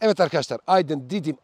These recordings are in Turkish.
Evet arkadaşlar Aydın Didim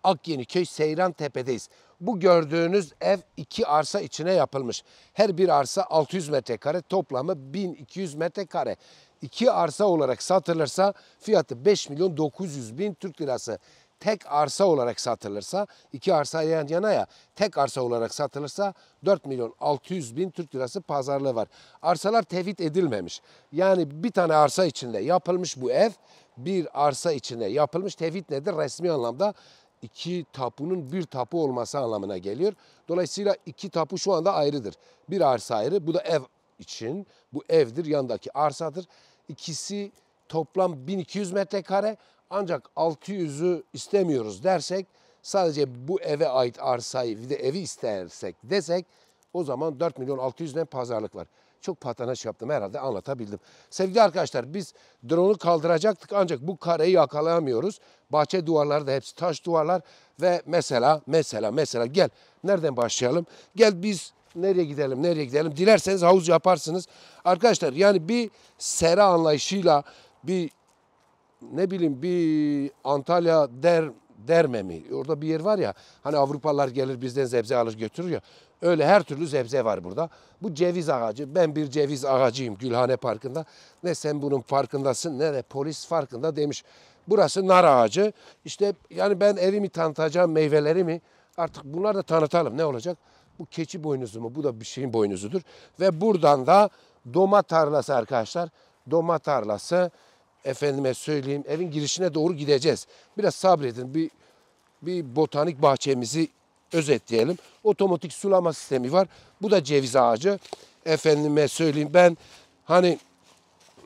Köy Seyran Tepe'deyiz. Bu gördüğünüz ev iki arsa içine yapılmış. Her bir arsa 600 metrekare toplamı 1200 metrekare. İki arsa olarak satılırsa fiyatı 5 milyon 900 bin Türk lirası tek arsa olarak satılırsa, iki arsa yan yana ya, tek arsa olarak satılırsa 4 milyon 600 bin Türk lirası pazarlığı var. Arsalar tevhid edilmemiş. Yani bir tane arsa içinde yapılmış bu ev, bir arsa içinde yapılmış. Tevhid nedir? Resmi anlamda iki tapunun bir tapu olması anlamına geliyor. Dolayısıyla iki tapu şu anda ayrıdır. Bir arsa ayrı, bu da ev için. Bu evdir, yandaki arsadır. İkisi toplam 1200 metrekare ancak 600'ü istemiyoruz dersek sadece bu eve ait arsayı bir de evi istersek desek o zaman 4 milyon 600 ile pazarlık var. Çok patanaş şey yaptım herhalde anlatabildim. Sevgili arkadaşlar biz drone'u kaldıracaktık ancak bu kareyi yakalayamıyoruz. Bahçe duvarları da hepsi taş duvarlar ve mesela mesela mesela gel nereden başlayalım? Gel biz nereye gidelim nereye gidelim dilerseniz havuz yaparsınız. Arkadaşlar yani bir sera anlayışıyla bir ne bileyim bir Antalya der derme mi? Orada bir yer var ya hani Avrupalılar gelir bizden zebze alır götürür ya. Öyle her türlü zebze var burada. Bu ceviz ağacı. Ben bir ceviz ağacıyım Gülhane Parkı'nda. Ne sen bunun farkındasın ne de polis farkında demiş. Burası nar ağacı. İşte yani ben evimi tanıtacağım meyvelerimi artık bunlar da tanıtalım ne olacak? Bu keçi boynuzu mu? Bu da bir şeyin boynuzudur. Ve buradan da doma tarlası arkadaşlar. Doma tarlası efendime söyleyeyim evin girişine doğru gideceğiz. Biraz sabredin bir, bir botanik bahçemizi özetleyelim. Otomatik sulama sistemi var. Bu da ceviz ağacı. Efendime söyleyeyim ben hani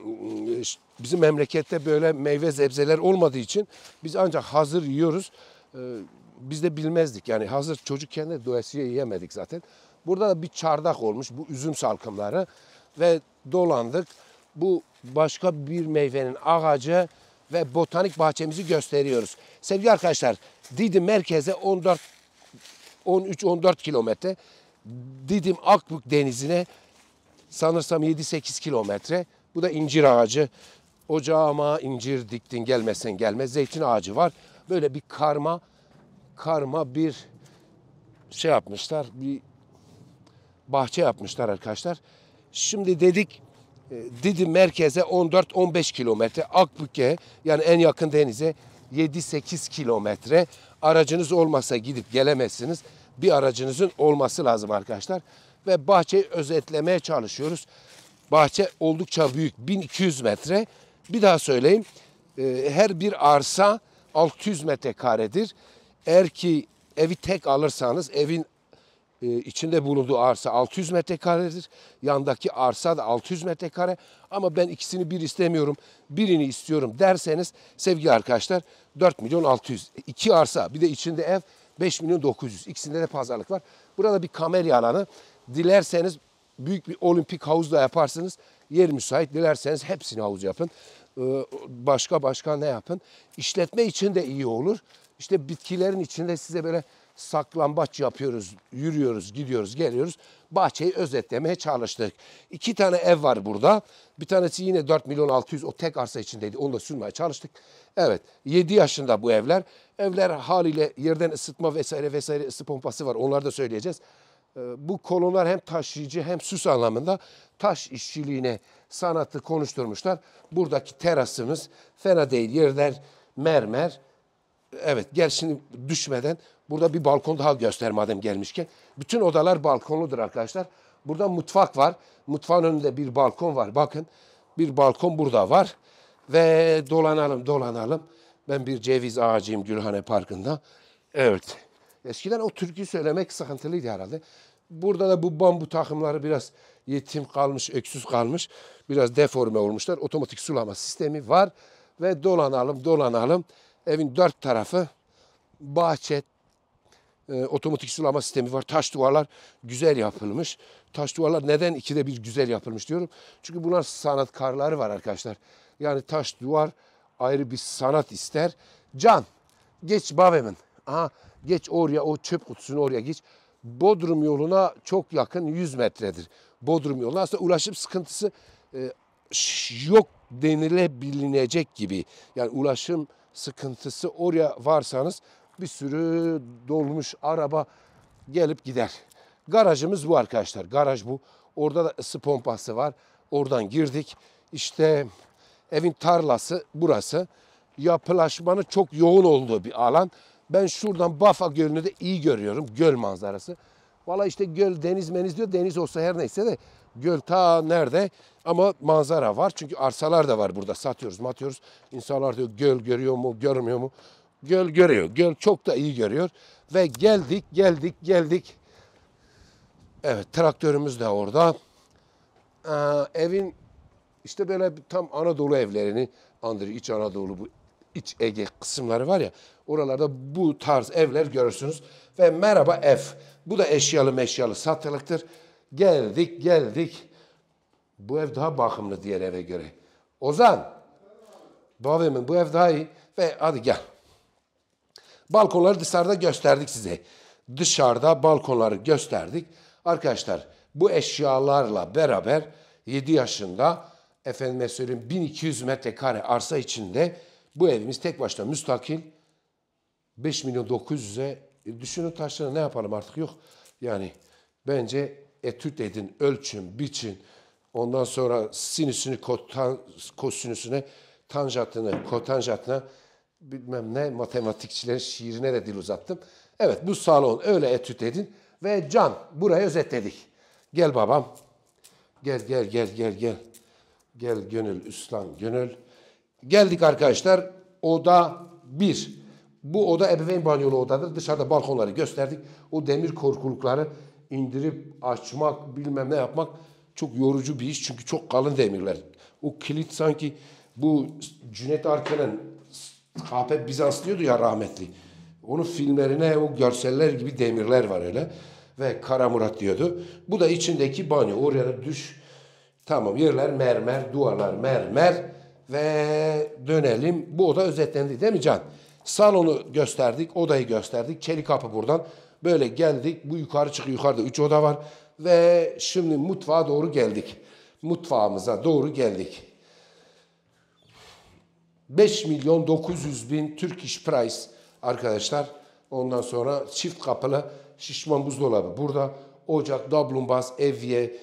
ıı, bizim memlekette böyle meyve sebzeler olmadığı için biz ancak hazır yiyoruz. Ee, biz de bilmezdik yani hazır çocukken de doyasıya yiyemedik zaten. Burada da bir çardak olmuş bu üzüm salkımları ve dolandık. Bu başka bir meyvenin ağacı ve botanik bahçemizi gösteriyoruz. Sevgili arkadaşlar Didim merkeze 14 13-14 kilometre. Didim Akbük denizine sanırsam 7-8 kilometre. Bu da incir ağacı. Ocağıma incir diktin gelmesen gelmez. Zeytin ağacı var. Böyle bir karma karma bir şey yapmışlar. Bir bahçe yapmışlar arkadaşlar. Şimdi dedik ee, Didim merkeze 14-15 kilometre. Akbük'e yani en yakın denize 7-8 kilometre. Aracınız olmasa gidip gelemezsiniz. Bir aracınızın olması lazım arkadaşlar. Ve bahçeyi özetlemeye çalışıyoruz. Bahçe oldukça büyük 1200 metre. Bir daha söyleyeyim. E, her bir arsa 600 metrekaredir. Eğer ki evi tek alırsanız evin e, içinde bulunduğu arsa 600 metrekaredir. Yandaki arsa da 600 metrekare ama ben ikisini bir istemiyorum, birini istiyorum derseniz sevgili arkadaşlar 4 milyon 600. iki arsa bir de içinde ev 5 milyon 900. İkisinde de pazarlık var. Burada bir kamelya alanı. Dilerseniz büyük bir olimpik havuz da yaparsınız. Yer müsait. Dilerseniz hepsini havuz yapın. Ee, başka başka ne yapın? İşletme için de iyi olur. İşte bitkilerin içinde size böyle Saklan bahçe yapıyoruz, yürüyoruz, gidiyoruz, geliyoruz. Bahçeyi özetlemeye çalıştık. İki tane ev var burada. Bir tanesi yine 4 milyon 600 o tek arsa içindeydi. Onu da sürmeye çalıştık. Evet 7 yaşında bu evler. Evler haliyle yerden ısıtma vesaire vesaire ısı pompası var. Onları da söyleyeceğiz. Ee, bu kolonlar hem taşıyıcı hem süs anlamında taş işçiliğine sanatı konuşturmuşlar. Buradaki terasımız fena değil. Yerler mermer. Evet gerisini düşmeden burada bir balkon daha göster madem gelmişken. Bütün odalar balkonludur arkadaşlar. Burada mutfak var. Mutfağın önünde bir balkon var. Bakın bir balkon burada var. Ve dolanalım dolanalım. Ben bir ceviz ağacıyım Gülhane Parkı'nda. Evet. Eskiden o türkü söylemek sıkıntılıydı herhalde. Burada da bu bambu takımları biraz yetim kalmış, öksüz kalmış. Biraz deforme olmuşlar. Otomatik sulama sistemi var. Ve dolanalım dolanalım. Evin dört tarafı bahçe, e, otomatik sulama sistemi var. Taş duvarlar güzel yapılmış. Taş duvarlar neden ikide bir güzel yapılmış diyorum. Çünkü bunlar sanatkarları var arkadaşlar. Yani taş duvar ayrı bir sanat ister. Can geç Bavemin. Aha, geç oraya o çöp kutusunu oraya geç. Bodrum yoluna çok yakın 100 metredir. Bodrum yoluna aslında ulaşım sıkıntısı e, yok denilebilinecek gibi. Yani ulaşım sıkıntısı oraya varsanız bir sürü dolmuş araba gelip gider. Garajımız bu arkadaşlar. Garaj bu. Orada da ısı pompası var. Oradan girdik. İşte evin tarlası burası. Yapılaşmanın çok yoğun olduğu bir alan. Ben şuradan Bafa Gölü'nü de iyi görüyorum. Göl manzarası. Valla işte göl, deniz, meniz diyor. Deniz olsa her neyse de göl ta nerede? Ama manzara var. Çünkü arsalar da var burada. Satıyoruz, matıyoruz. İnsanlar diyor göl görüyor mu, görmüyor mu? Göl görüyor. Göl çok da iyi görüyor. Ve geldik, geldik, geldik. Evet, traktörümüz de orada. Ee, evin işte böyle tam Anadolu evlerini andırıyor. İç Anadolu bu iç Ege kısımları var ya oralarda bu tarz evler görürsünüz. Ve merhaba ev. Bu da eşyalı meşyalı satılıktır. Geldik geldik. Bu ev daha bakımlı diğer eve göre. Ozan. Babimin bu ev daha iyi. Ve hadi gel. Balkonları dışarıda gösterdik size. Dışarıda balkonları gösterdik. Arkadaşlar bu eşyalarla beraber 7 yaşında efendime söyleyeyim 1200 metrekare arsa içinde bu evimiz tek başına müstakil. 5 milyon 900'e e, düşünün taşları ne yapalım artık yok. Yani bence etüt edin, ölçün, biçin. Ondan sonra sinüsünü, kotan, kosinüsüne, tanjantını, kotanjantına bilmem ne matematikçilerin şiirine de dil uzattım. Evet bu salon öyle etüt edin ve can burayı özetledik. Gel babam. Gel gel gel gel gel. Gel gönül üslan gönül. Geldik arkadaşlar oda 1. Bu oda ebeveyn banyolu odadır. Dışarıda balkonları gösterdik. O demir korkulukları indirip açmak bilmem ne yapmak çok yorucu bir iş. Çünkü çok kalın demirler. O kilit sanki bu Cüneyt Arken'in KP Bizans diyordu ya rahmetli. Onun filmlerine o görseller gibi demirler var öyle. Ve Kara Murat diyordu. Bu da içindeki banyo. Oraya da düş. Tamam yerler mermer, duvarlar mermer ve dönelim. Bu oda özetlendi değil mi Can? Salonu gösterdik, odayı gösterdik. Çelik kapı buradan. Böyle geldik. Bu yukarı çıkıyor. Yukarıda 3 oda var. Ve şimdi mutfağa doğru geldik. Mutfağımıza doğru geldik. 5 milyon 900 bin Turkish Price arkadaşlar. Ondan sonra çift kapılı şişman buzdolabı burada. Ocak, dablumbaz, evye,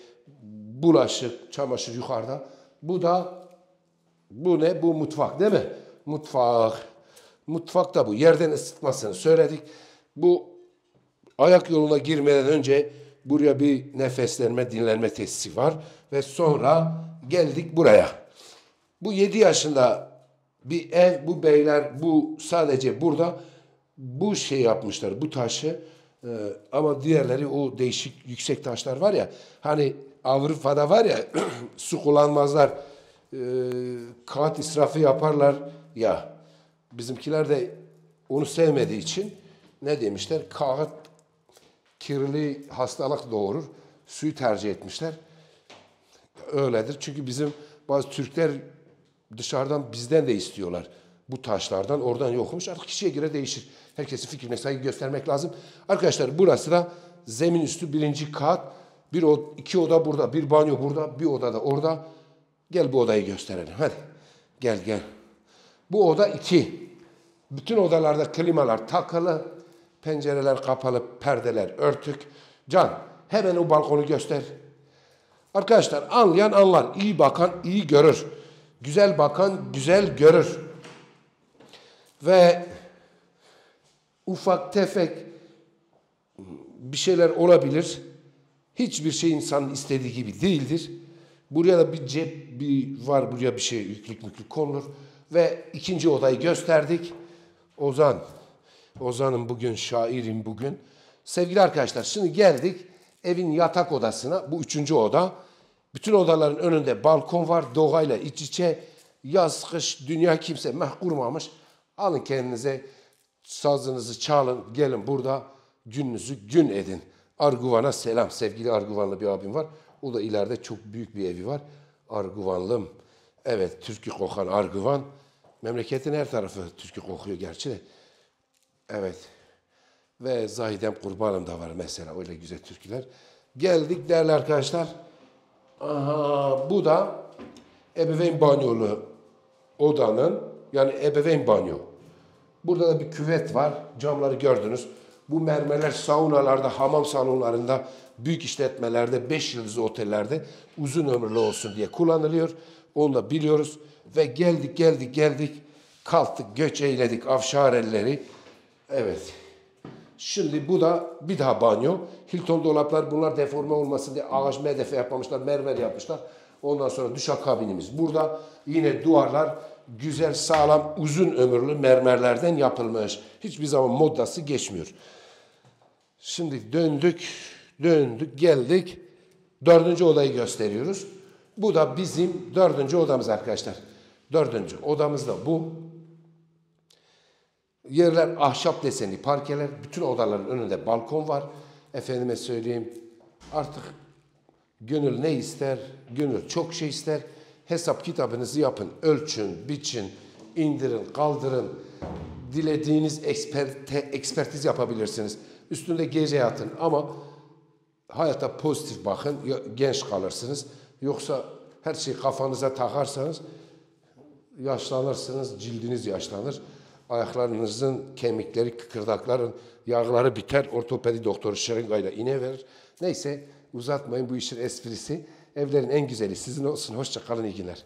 bulaşık, çamaşır yukarıda. Bu da bu ne? Bu mutfak değil mi? Mutfak. Mutfak da bu. Yerden ısıtmasını söyledik. Bu ayak yoluna girmeden önce buraya bir nefeslenme, dinlenme tesisi var. Ve sonra geldik buraya. Bu 7 yaşında bir ev, bu beyler bu sadece burada bu şey yapmışlar, bu taşı e, ama diğerleri o değişik yüksek taşlar var ya hani Avrupa'da var ya su kullanmazlar e, kağıt israfı yaparlar ya. Bizimkiler de onu sevmediği için ne demişler? Kağıt kirli hastalık doğurur. Suyu tercih etmişler. Öyledir. Çünkü bizim bazı Türkler dışarıdan bizden de istiyorlar. Bu taşlardan oradan yokmuş. Artık kişiye göre değişir. Herkesin fikrine saygı göstermek lazım. Arkadaşlar burası da zemin üstü birinci kat. Bir iki oda burada, bir banyo burada, bir oda da orada. Gel bu odayı gösterelim. Hadi. Gel gel. Bu oda iki. Bütün odalarda klimalar takılı. Pencereler kapalı. Perdeler örtük. Can hemen o balkonu göster. Arkadaşlar anlayan anlar. iyi bakan iyi görür. Güzel bakan güzel görür. Ve ufak tefek bir şeyler olabilir. Hiçbir şey insanın istediği gibi değildir. Buraya da bir cep bir var buraya bir şey yüklük yüklük konulur. Ve ikinci odayı gösterdik. Ozan. Ozan'ım bugün şairim bugün. Sevgili arkadaşlar şimdi geldik evin yatak odasına. Bu üçüncü oda. Bütün odaların önünde balkon var. Doğayla iç içe yaz kış dünya kimse mahkurmamış. Alın kendinize sazınızı çalın gelin burada gününüzü gün edin. Arguvan'a selam sevgili Arguvanlı bir abim var. O da ileride çok büyük bir evi var. Arguvanlım. Evet, türkü kokan Arguvan. Memleketin her tarafı türkü kokuyor gerçi de. Evet. Ve Zahidem Kurbanım da var mesela öyle güzel türküler. Geldik değerli arkadaşlar. Aha, bu da ebeveyn banyolu odanın yani ebeveyn banyo. Burada da bir küvet var. Camları gördünüz. Bu mermeler saunalarda, hamam salonlarında, büyük işletmelerde, 5 yıldızlı otellerde uzun ömürlü olsun diye kullanılıyor. Onu da biliyoruz ve geldik geldik geldik kalktık göç eyledik elleri. Evet. Şimdi bu da bir daha banyo. Hilton dolaplar bunlar deforme olmasın diye ağaç medefe yapmamışlar, mermer yapmışlar. Ondan sonra duş akabinimiz burada. Yine duvarlar güzel, sağlam, uzun ömürlü mermerlerden yapılmış. Hiçbir zaman modası geçmiyor. Şimdi döndük, döndük, geldik. Dördüncü odayı gösteriyoruz. Bu da bizim dördüncü odamız arkadaşlar. Dördüncü odamız da bu. Yerler ahşap deseni parkeler. Bütün odaların önünde balkon var. Efendime söyleyeyim artık gönül ne ister? Gönül çok şey ister. Hesap kitabınızı yapın. Ölçün, biçin, indirin, kaldırın. Dilediğiniz eksperte, ekspertiz yapabilirsiniz. Üstünde gece yatın ama hayata pozitif bakın. Genç kalırsınız. Yoksa her şeyi kafanıza takarsanız yaşlanırsınız, cildiniz yaşlanır. Ayaklarınızın kemikleri, kıkırdakların yağları biter. Ortopedi doktoru şırıngayla ine verir. Neyse uzatmayın bu işin esprisi. Evlerin en güzeli sizin olsun. Hoşça kalın, iyi günler.